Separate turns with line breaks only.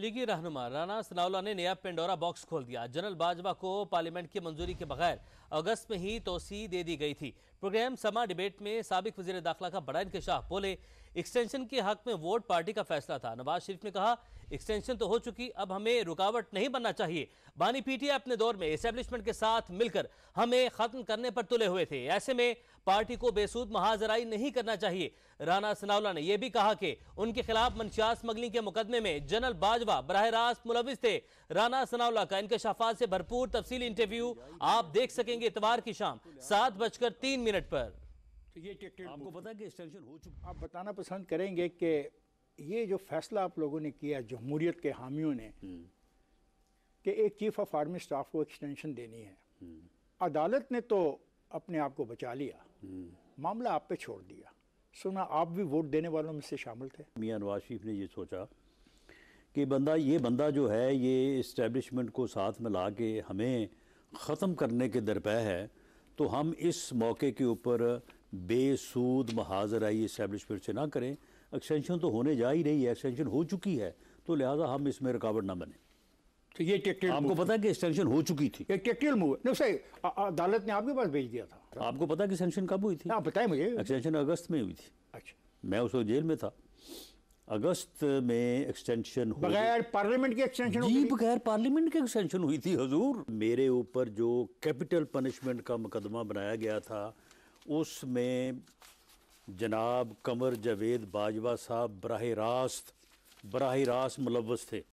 लीगी रहनुमा राना सनावला ने नया पेंडोरा बॉक्स खोल दिया जनरल बाजवा को पार्लियामेंट की मंजूरी के बगैर अगस्त में ही तोसी दे दी गई थी प्रोग्राम समा डिबेट में सबक वजीर दाखिला का बड़ा इंकशाफ बोले एक्सटेंशन के हक में वोट पार्टी का फैसला था नवाज शरीफ ने कहा एक्सटेंशन तो हो चुकी अब हमें रुकावट नहीं बनना चाहिए बानी पीटीए अपने दौर में एस्टेब्लिशमेंट के साथ मिलकर हमें खत्म करने पर तुले हुए थे ऐसे में पार्टी को बेसूद महाजराई नहीं करना चाहिए राना सनावला ने यह भी कहा कि उनके खिलाफ मनशिया स्मगलिंग के मुकदमे में जनरल बाजवा बरह रास्त मुलविस थे राना सनावला का इनके शफात से भरपूर तफसी इंटरव्यू आप देख सकेंगे इतवार की शाम सात बजकर तीन मिनट पर
तो ये आपको पता है कि एक्सटेंशन हो चुका आप बताना पसंद करेंगे कि ये जो फैसला आप लोगों ने किया जमहूरियत के हामियों ने हम्म। कि एक चीफ ऑफ आर्मी स्टाफ को एक्सटेंशन देनी है हम्म। अदालत ने तो अपने आप को बचा लिया हम्म। मामला आप पे छोड़ दिया सुना आप भी वोट देने वालों में से शामिल थे
मियाँ नवाज शरीफ ने ये सोचा कि बंदा ये बंदा जो है ये इस्टेबलिशमेंट को साथ में ला के हमें ख़त्म करने के दरपे है तो हम इस मौके के ऊपर बेसूद महाजर आई इस्टेबलिशमेंट से ना करें एक्सटेंशन तो होने जा ही रही है एक्सटेंशन हो चुकी है तो लिहाजा हम इसमें रुकावट ना बने तो ये टेक्टिकल आपको पता है कि एक्सटेंशन हो चुकी थी एक टेक्टिकल मूव नहीं
सही अदालत ने आपके पास भेज दिया था आपको पता कि सेंशन कब हुई थी आप हाँ, बताएं मुझे
एक्सटेंशन अगस्त में हुई थी अच्छा मैं उस वक्त जेल में था अगस्त में एक्सटेंशन बगैर
पार्लियामेंट के एक्सटेंशन जी
बगैर पार्लियामेंट के एक्सटेंशन हुई थी हजूर मेरे ऊपर जो कैपिटल पनिशमेंट का मुकदमा बनाया गया था उसमें जनाब कमर जावेद बाजवा साहब बरह रास्त बरह रास्त मुलवस थे